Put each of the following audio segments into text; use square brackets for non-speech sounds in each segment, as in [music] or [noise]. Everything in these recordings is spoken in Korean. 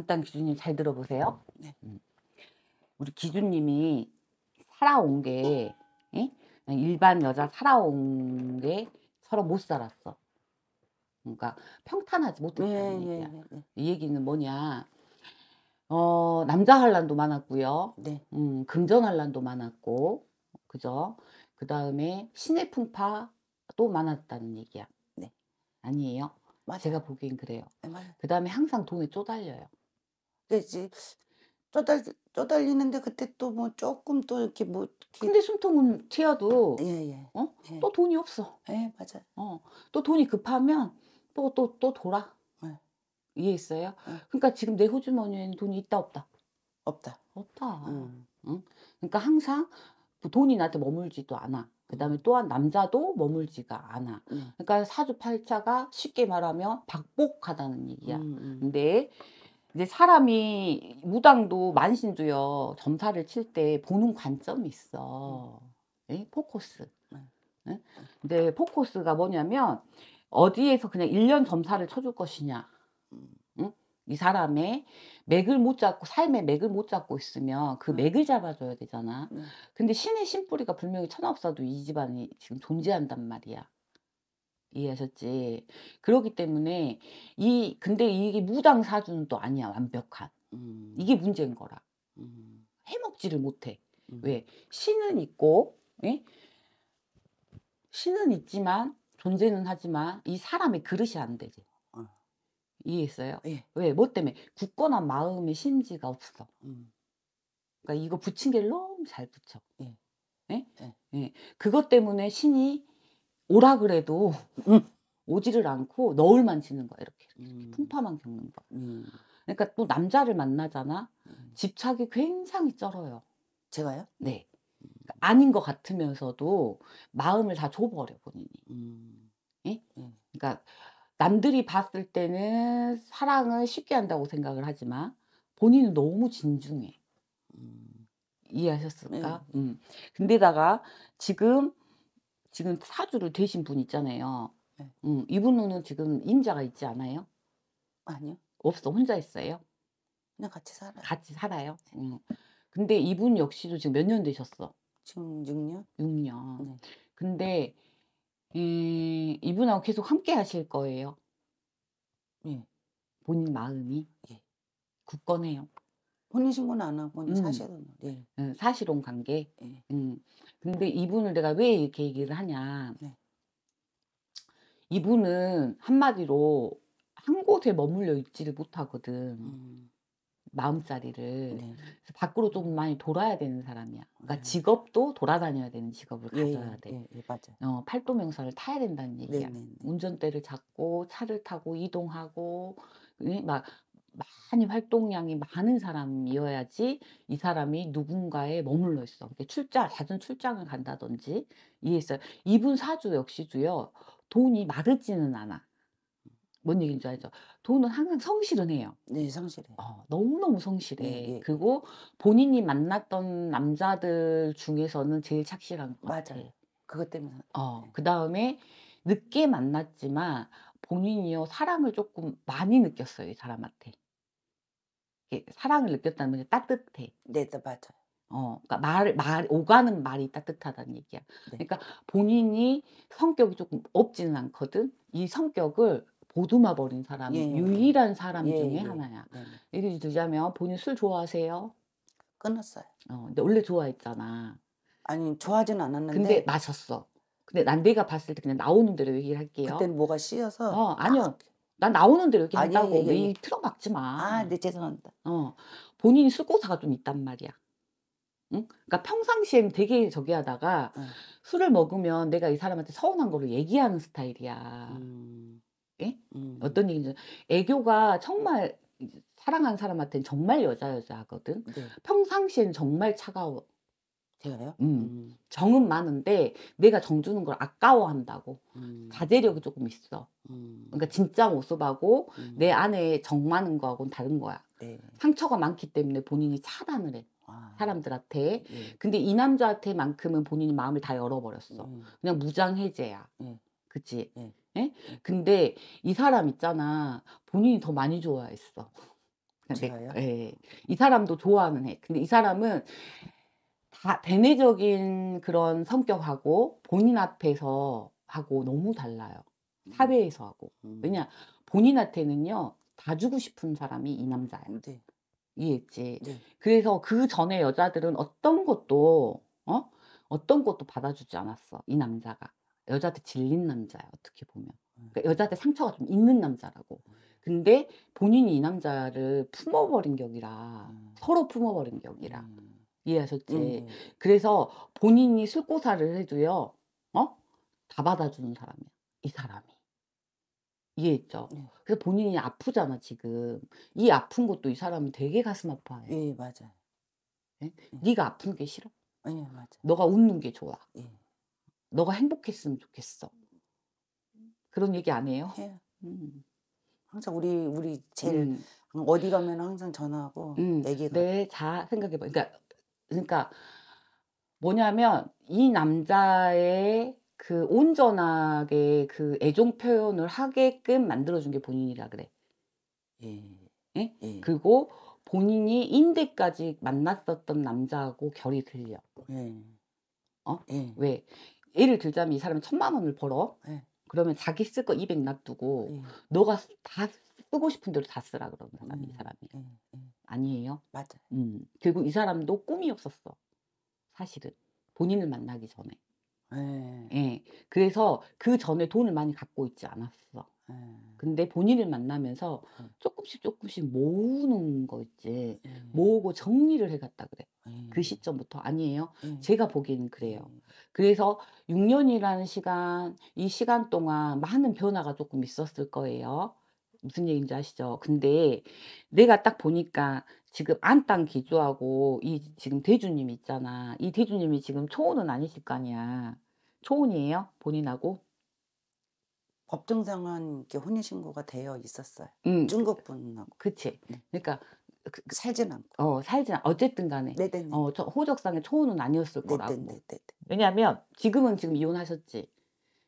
한땅 기준님 잘 들어보세요. 네. 음. 우리 기준님이 살아온 게 에? 예? 일반 여자 살아온 게 서로 못 살았어. 그러니까 평탄하지 못했다는 네, 얘기야. 네, 네, 네, 이 얘기는 뭐냐? 어 남자 한란도 많았고요. 네. 음, 금전 한란도 많았고, 그죠? 그 다음에 신의 풍파도 많았다는 얘기야. 네. 아니에요? 맞아. 제가 보기엔 그래요. 그 다음에 항상 돈에 쪼달려요. 되지. 쪼달 쪼달리는데 그때 또 뭐 조금 또 이렇게 뭐 이렇게 근데 숨통은 튀어도 예예 예. 어? 예. 또 돈이 없어. 예, 맞아. 어. 또 돈이 급하면 또 또 또 돌아. 예. 이해했어요? 예. 그러니까 지금 내 호주머니에는 돈이 있다 없다. 없다. 없다. 음. 응? 그러니까 항상 그 돈이 나한테 머물지도 않아. 그다음에 음. 또한 남자도 머물지가 않아. 음. 그러니까 사주팔자가 쉽게 말하면 박복하다는 얘기야. 음, 음. 근데 이제 사람이 무당도 만신주여 점사를 칠 때 보는 관점이 있어. 네? 포커스. 예? 근데 포커스가 뭐냐면 어디에서 그냥 일 년 점사를 쳐줄 것이냐. 이 사람의 맥을 못 잡고 삶의 맥을 못 잡고 있으면 그 음. 맥을 잡아줘야 되잖아. 음. 근데 신의 신뿌리가 분명히 천하업사도 이 집안이 지금 존재한단 말이야. 이해하셨지? 그렇기 때문에 이 근데 이게 무당 사주는 또 아니야 완벽한 음. 이게 문제인 거라 음. 해먹지를 못해 음. 왜 신은 있고 예? 신은 있지만 존재는 하지만 이 사람의 그릇이 안 되지 어. 이해했어요? 예. 왜뭐 때문에 굳건한 마음의 심지가 없어 음. 그러니까 이거 붙인 게 너무 잘 붙여 예. 예? 예. 예. 그것 때문에 신이 오라 그래도 음. 오지를 않고 너울만 치는 거야 이렇게, 이렇게 음. 풍파만 겪는 거야. 음. 그러니까 또 남자를 만나잖아. 음. 집착이 굉장히 쩔어요. 제가요? 네. 그러니까 아닌 것 같으면서도 마음을 다 줘버려 본인이. 음. 예? 예? 그러니까 남들이 봤을 때는 사랑을 쉽게 한다고 생각을 하지만 본인은 너무 진중해. 이해하셨을까? 네. 음. 근데다가 지금 지금 사주를 되신 분 있잖아요. 네. 음, 이분은 지금 임자가 있지 않아요? 아니요. 없어. 혼자 있어요? 그냥 같이 살아요. 같이 살아요? 네. 음. 근데 이분 역시도 지금 몇 년 되셨어? 지금 6년? 6년. 네. 근데 음, 이분하고 계속 함께 하실 거예요? 예. 본인 마음이? 예. 굳건해요. 본인 신고는 안 하고 음. 사실은 뭐, 네. 음, 사실혼 관계. 네. 음. 근데 이분을 내가 왜 이렇게 얘기를 하냐. 네. 이분은 한마디로 한 곳에 머물러 있지를 못하거든. 음. 마음자리를 네. 그래서 밖으로 좀 많이 돌아야 되는 사람이야. 그러니까 네. 직업도 돌아다녀야 되는 직업을 예, 예 가져야 돼. 예, 예, 맞아. 어, 팔도명사를 타야 된다는 얘기야. 네, 네, 네, 운전대를 잡고 차를 타고 이동하고 막 많이 활동량이 많은 사람이어야지 이 사람이 누군가에 머물러 있어. 출장, 잦은 출장을 간다든지 이해했어요. 이분 사주 역시도요. 돈이 마르지는 않아. 뭔 얘기인지 알죠? 돈은 항상 성실은 해요. 네, 성실해. 어, 너무너무 성실해. 네, 네. 그리고 본인이 만났던 남자들 중에서는 제일 착실한 것 같아요. 맞아요. 그것 때문에. 어, 네. 그 다음에 늦게 만났지만 본인이요 사랑을 조금 많이 느꼈어요 이 사람한테 사랑을 느꼈다는 게 따뜻해 네, 네, 맞아요 어, 그러니까 말, 말, 오가는 말이 따뜻하다는 얘기야. 네. 그러니까 본인이 성격이 조금 없지는 않거든. 이 성격을 보듬어 버린 사람이 예, 예, 예, 유일한 사람 예, 중에 예, 예. 하나야. 네, 네. 예를 들자면 본인 술 좋아하세요? 끊었어요. 어, 근데 원래 좋아했잖아. 아니 좋아하진 않았는데. 근데 마셨어. 근데 난 내가 봤을 때 그냥 나오는 대로 얘기를 할게요. 그때는 뭐가 씌여서. 어, 아니요. 난 나오는 대로 얘기를 한다고 예, 예, 예. 틀어막지 마. 아, 네 죄송합니다. 어, 본인이 술고사가 좀 있단 말이야. 응? 그러니까 평상시엔 되게 저기 하다가 음. 술을 먹으면 내가 이 사람한테 서운한 걸로 얘기하는 스타일이야. 음. 예? 음. 어떤 얘기인지 애교가 정말 사랑하 사람한테는 정말 여자 여자거든. 네. 평상시엔 정말 차가워. 제가요? 음. 음. 정은 많은데 내가 정 주는 걸 아까워한다고 음. 자제력이 조금 있어. 음. 그러니까 진짜 모습하고 음. 내 안에 정 많은 거하고는 다른 거야. 네. 상처가 많기 때문에 본인이 차단을 해. 아. 사람들한테. 네. 근데 이 남자한테만큼은 본인이 마음을 다 열어버렸어. 그냥 무장 해제야. 네. 예. 그치? 네. 네? 근데 이 사람 있잖아. 본인이 더 많이 좋아했어. 제가 네. 사람도 좋아하는 해. 근데 이 사람은 대내적인 그런 성격하고 본인 앞에서 하고 너무 달라요. 음. 사회에서 하고. 음. 왜냐, 본인한테는요, 다 주고 싶은 사람이 이 남자야. 네. 이해했지? 네. 그래서 그 전에 여자들은 어떤 것도, 어? 어떤 것도 받아주지 않았어. 이 남자가. 여자한테 질린 남자야, 어떻게 보면. 그러니까 음. 여자한테 상처가 좀 있는 남자라고. 음. 근데 본인이 이 남자를 품어버린 격이라, 음. 서로 품어버린 격이라. 음. 이해하셨지? 음. 그래서 본인이 술고사를 해도요, 어? 다 받아주는 사람이야. 이 사람이. 이해했죠? 네. 그래서 본인이 아프잖아, 지금. 이 아픈 것도 이 사람은 되게 가슴 아파해. 예, 맞아요. 네? 예. 예. 가 아픈 게 싫어. 예, 맞아 너가 웃는 게 좋아. 예. 너가 행복했으면 좋겠어. 그런 얘기 안 해요? 예. 음. 항상 우리 우리 제일 음. 어디 가면 항상 전화하고 음. 얘기가 네, 자 생각해 봐. 그러니까 그러니까 뭐냐면 이 남자의 그 온전하게 그 애정 표현을 하게끔 만들어준 게 본인이라 그래. 예. 예? 예. 그리고 본인이 인대까지 만났었던 남자하고 결이 들려. 예. 어? 예. 왜? 예를 들자면 이 사람이 천만 원을 벌어. 예. 그러면 자기 쓸 거200 놔두고 예. 너가 다 쓰고 싶은 대로 다 쓰라 그러는 음. 사람이 음, 이 사람이 음, 음. 아니에요. 맞아. 음 결국 이 사람도 꿈이 없었어. 사실은 본인을 만나기 전에. 예. 예. 그래서 그 전에 돈을 많이 갖고 있지 않았어. 예. 근데 본인을 만나면서 예. 조금씩 조금씩 모으는 거지 예. 모으고 정리를 해갔다 그래. 예. 그 시점부터 아니에요. 예. 제가 보기에는 그래요. 그래서 6년이라는 시간, 이 시간 동안 많은 변화가 조금 있었을 거예요. 무슨 얘기인지 아시죠? 근데 내가 딱 보니까 지금 안 땅 기주하고 이 지금 대주님 있잖아. 이 대주님이 지금 초혼은 아니실 거 아니야. 초혼이에요? 본인하고? 법정상은 이렇게 혼인신고가 되어 있었어요. 음. 중국 분하고. 그치. 네. 그러니까 그, 그, 살진 않고. 어, 살진 않. 어쨌든 간에. 네네. 네, 네. 어, 저 호적상의 초혼은 아니었을 거라고. 네네. 왜냐하면 지금은 지금 이혼하셨지.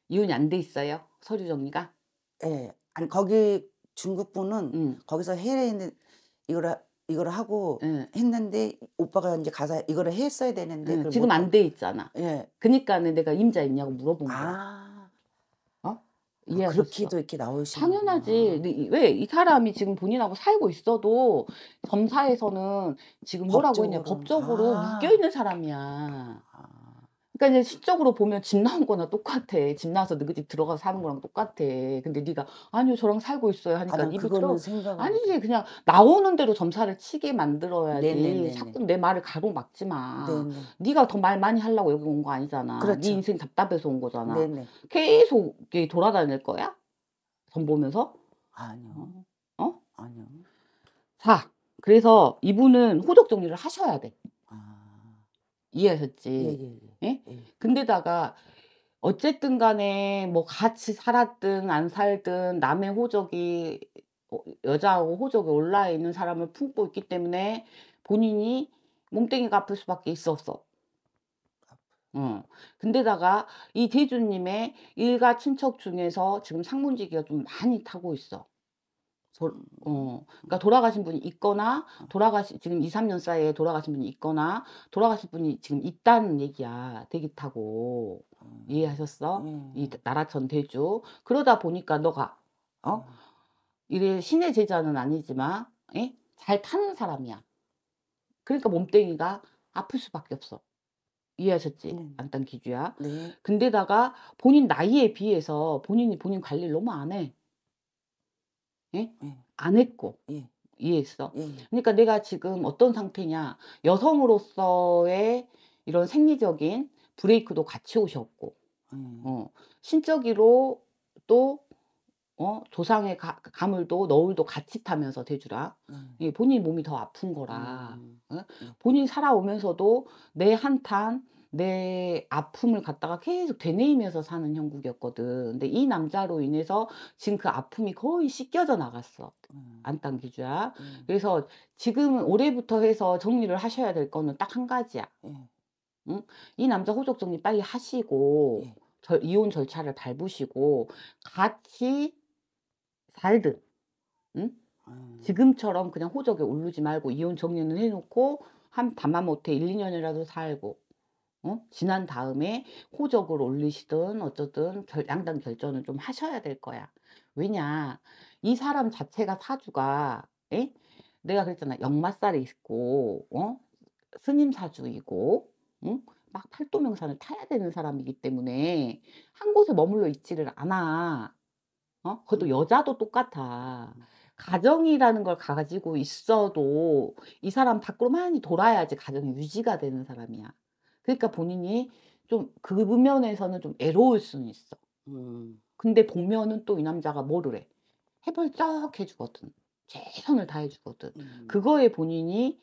이혼이 안 돼 있어요. 서류 정리가. 예. 네. 아니 거기 중국분은 음. 거기서 해외에 있는 이거를이거를 하고 네. 했는데 오빠가 이제 가서 이거를 했어야 되는데 네. 지금 안 돼 있잖아. 예. 그니까는 내가 임자 있냐고 물어본 거야. 아. 어? 아, 그렇게도 이렇게 나오시 당연하지. 왜 이 사람이 지금 본인하고 살고 있어도 검사에서는 지금 법적으로. 뭐라고 했냐 법적으로 아. 묶여 있는 사람이야. 그러니까 이제 시적으로 보면 집 나온 거나 똑같아. 집 나와서 너그집 들어가서 사는 거랑 똑같아. 근데 네가 아니요 저랑 살고 있어요 하니까 아니, 입이 생각 아니지 그냥 나오는 대로 점사를 치게 만들어야지. 네네네네. 자꾸 내 말을 가로막지 마. 네네. 네가 더 말 많이 하려고 여기 온 거 아니잖아. 네 그렇죠. 네 인생 답답해서 온 거잖아. 네네. 계속 돌아다닐 거야? 전 보면서? 아니요. 어? 어? 아니요. 자, 그래서 이분은 호적 정리를 하셔야 돼. 이해하셨지? 예 예, 예, 예, 예. 근데다가 어쨌든 간에 뭐 같이 살았든 안 살든 남의 호적이 어, 여자하고 호적이 올라 있는 사람을 품고 있기 때문에 본인이 몸뚱이가 아플 수밖에 있었어. 응. 근데다가 이 대주님의 일가 친척 중에서 지금 상문지기가 좀 많이 타고 있어. 어, 그러니까 돌아가신 분이 있거나 어. 돌아가시 지금 2, 3년 사이에 돌아가신 분이 있거나 돌아가신 분이 지금 있다는 얘기야. 되기 타고. 음. 어. 이해하셨어? 음. 이 나라천 대주. 그러다 보니까 너가 어? 어. 이래 신의 제자는 아니지만 에? 예? 잘 타는 사람이야. 그러니까 몸뚱이가 아플 수밖에 없어. 이해하셨지? 음. 네. 안딴 기주야. 네. 근데다가 본인 나이에 비해서 본인이 본인 관리를 너무 안 해. 예? 예. 예? 안 했고 예. 이해했어. 예. 그러니까 내가 지금 어떤 상태냐 여성으로서의 이런 생리적인 브레이크도 같이 오셨고 어, 신적으로 또 어, 조상의 가, 가물도 너울도 같이 타면서 대주라. 음. 예, 본인 몸이 더 아픈 거라. 음. 어? 예? 본인 살아오면서도 내 한탄 내 아픔을 갖다가 계속 되뇌이면서 사는 형국이었거든. 근데 이 남자로 인해서 지금 그 아픔이 거의 씻겨져 나갔어. 음. 안땅 기주야. 음. 그래서 지금은 올해부터 해서 정리를 하셔야 될 거는 딱 한 가지야. 음. 응? 이 남자 호적 정리 빨리 하시고 예. 절, 이혼 절차를 밟으시고 같이 살든 응? 음. 지금처럼 그냥 호적에 오르지 말고 이혼 정리는 해놓고 한 밤만 못해 1, 2년이라도 살고 어? 지난 다음에 호적을 올리시든 어쨌든 결, 양당 결정을좀 하셔야 될 거야. 왜냐 이 사람 자체가 사주가 에? 내가 그랬잖아 역마살이 있고 어? 스님 사주이고 응? 어? 막 팔도명산을 타야 되는 사람이기 때문에 한 곳에 머물러 있지를 않아. 어? 그것도 여자도 똑같아. 가정이라는 걸 가지고 있어도 이 사람 밖으로 많이 돌아야지 가정이 유지가 되는 사람이야. 그러니까 본인이 좀 그 면에서는 좀 애로울 수는 있어. 음. 근데 보면은 또 이 남자가 뭐를 해? 해볼쩍 해주거든. 최선을 다해주거든. 음. 그거에 본인이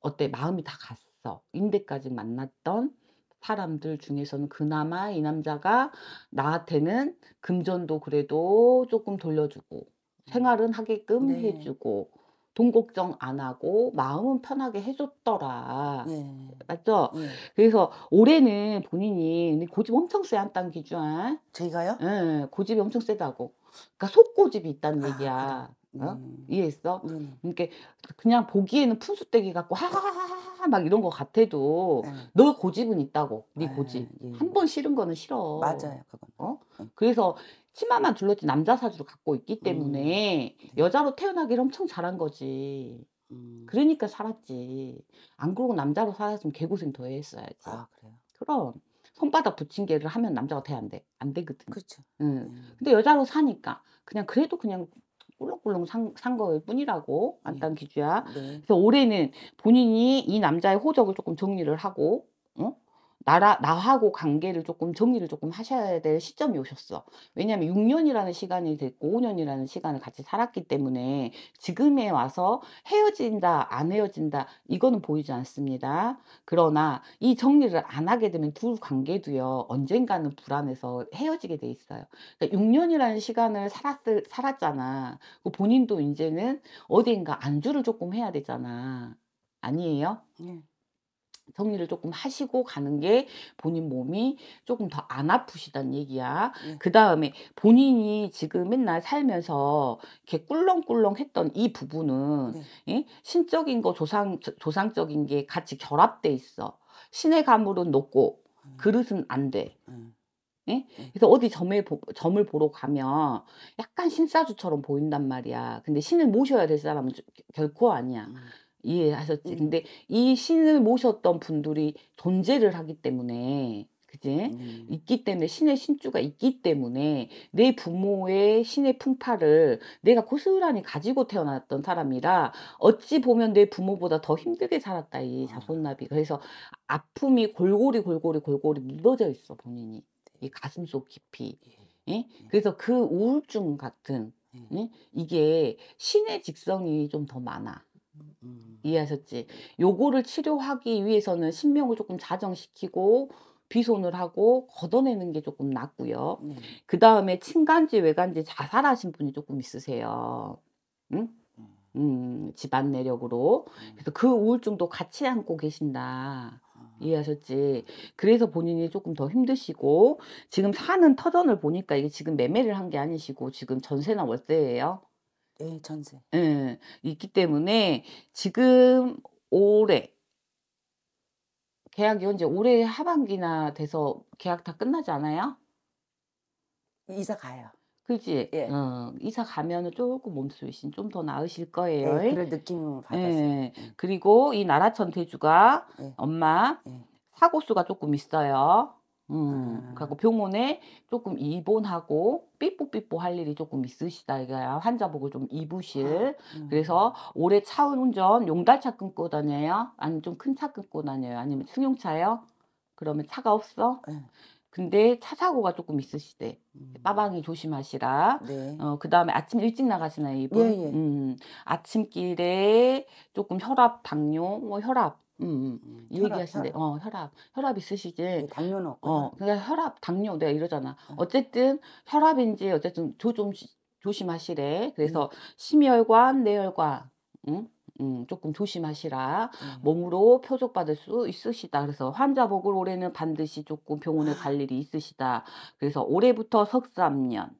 어때 마음이 다 갔어. 인대까지 만났던 사람들 중에서는 그나마 이 남자가 나한테는 금전도 그래도 조금 돌려주고 음. 생활은 하게끔 네. 해주고 돈 걱정 안 하고 마음은 편하게 해줬더라. 네. 맞죠? 네. 그래서 올해는 본인이 고집 엄청 세 한땅 기준. 저희가요? 예, 고집이 엄청 세다고. 그러니까 속고집이 있다는 아, 얘기야. 그래. 어? 음. 이해했어? 음. 그러니까 그냥 보기에는 푼수떼기 같고 하하하하 막 이런 것 같아도 네. 너 고집은 있다고 네 아, 고집 예. 한번 싫은 거는 싫어 맞아요 그건 어? 응. 네. 그래서 치마만 둘러진 남자 사주를 갖고 있기 음. 때문에 음. 여자로 태어나기를 엄청 잘한 거지. 음. 그러니까 살았지. 안 그러고 남자로 살았으면 개고생 더 했어야지. 아, 그래요? 그럼. 손바닥 붙인개를 하면 남자가 돼안 돼? 안 되거든. 그렇죠. 응. 음. 근데 여자로 사니까 그냥 그래도 그냥 꿀렁꿀렁 산, 산 거일 뿐이라고 안딴 네. 기주야. 네. 그래서 올해는 본인이 이 남자의 호적을 조금 정리를 하고 어? 나라, 나하고 관계를 조금 정리를 조금 하셔야 될 시점이 오셨어. 왜냐하면 6년이라는 시간이 됐고 5년이라는 시간을 같이 살았기 때문에 지금에 와서 헤어진다, 안 헤어진다, 이거는 보이지 않습니다. 그러나 이 정리를 안 하게 되면 둘 관계도요, 언젠가는 불안해서 헤어지게 돼 있어요. 그러니까 6년이라는 시간을 살았을, 살았잖아. 그 본인도 이제는 어딘가 안주를 조금 해야 되잖아. 아니에요? 네. 정리를 조금 하시고 가는 게 본인 몸이 조금 더 안 아프시단 얘기야. 네. 그 다음에 본인이 지금 맨날 살면서 이렇게 꿀렁꿀렁 했던 이 부분은 네. 예? 신적인 거 조상, 조상적인 게 같이 결합돼 있어. 신의 가물은 높고 음. 그릇은 안 돼. 음. 예? 네. 그래서 어디 점에 점을 보러 가면 약간 신사주처럼 보인단 말이야. 근데 신을 모셔야 될 사람은 결코 아니야. 음. 이해하셨지. 음. 근데 이 신을 모셨던 분들이 존재를 하기 때문에 그지 음. 있기 때문에 신의 신주가 있기 때문에 내 부모의 신의 풍파를 내가 고스란히 가지고 태어났던 사람이라 어찌 보면 내 부모보다 더 힘들게 살았다 이 아. 자손나비 그래서 아픔이 골고리 골고리 골고리 묻어져 있어 본인이 이 가슴 속 깊이 예? 예. 그래서 그 우울증 같은 예? 이게 신의 직성이 좀 더 많아 이해하셨지? 요거를 치료하기 위해서는 신명을 조금 자정시키고 비손을 하고 걷어내는 게 조금 낫고요. 음. 네. 그 다음에 친간지 외간지 자살하신 분이 조금 있으세요. 응? 음, 음 집안 내력으로. 음. 그래서 그 우울증도 같이 안고 계신다. 아. 이해하셨지? 그래서 본인이 조금 더 힘드시고, 지금 사는 터전을 보니까 이게 지금 매매를 한 게 아니시고, 지금 전세나 월세예요. 예, 전세. 예, 있기 때문에 지금 올해 계약이 언제 올해 하반기나 돼서 계약 다 끝나지 않아요? 이사 가요. 그지? 예. 어, 이사 가면은 조금 몸소리신 좀 더 나으실 거예요. 예, 그런 느낌을 받았어요. 예. 음. 그리고 이 나라천 대주가 예. 엄마 예. 사고수가 조금 있어요. 음, 음. 그래고 병원에 조금 입원하고 삐뽀삐뽀 할 일이 조금 있으시다. 이거야. 환자 보고 좀입으실 음. 그래서 올해 차운 운전 용달차 끊고 다녀요? 아니면 좀 큰 차 끊고 다녀요? 아니면 승용차요? 그러면 차가 없어? 음. 근데 차 사고가 조금 있으시대. 음. 빠방이 조심하시라. 네. 어, 그 다음에 아침 일찍 나가시나요, 이분? 예, 예. 음, 음. 아침길에 조금 혈압, 당뇨, 뭐 혈압, 음, 음. 음 얘기하신데, 혈압. 어, 혈압. 혈압 있으시지. 네, 당뇨는 없고. 어, 그러니까 혈압, 당뇨, 내가 이러잖아. 음. 어쨌든 혈압인지, 어쨌든 조, 좀 조심하시래. 그래서 음. 심혈관, 내혈관, 응? 음, 조금 조심하시라. 음. 몸으로 표적받을 수 있으시다. 그래서 환자복을 올해는 반드시 조금 병원에 갈 일이 있으시다. 그래서 올해부터 석삼년,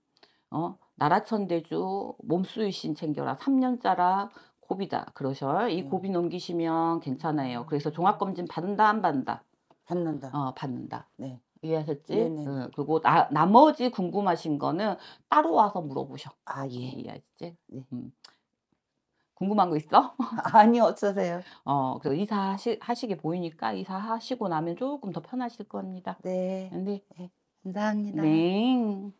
어, 나라천대주 몸수유신 챙겨라. 삼년짜라 고비다 그러셔. 요이 음. 고비 넘기시면 괜찮아요. 음. 그래서 종합검진 받는다 안 받는다. 받는다. 어 받는다. 네. 이해하셨지? 응. 그리고 나, 나머지 궁금하신 거는 따로 와서 물어보셔. 아 예. 이해하셨지? 네. 음. 궁금한 거 있어? [laughs] 아니 없으세요. 어, 그래서 이사하시, 하시게 보이니까 이사하시고 나면 조금 더 편하실 겁니다. 네. 근데, 네. 네. 감사합니다. 네.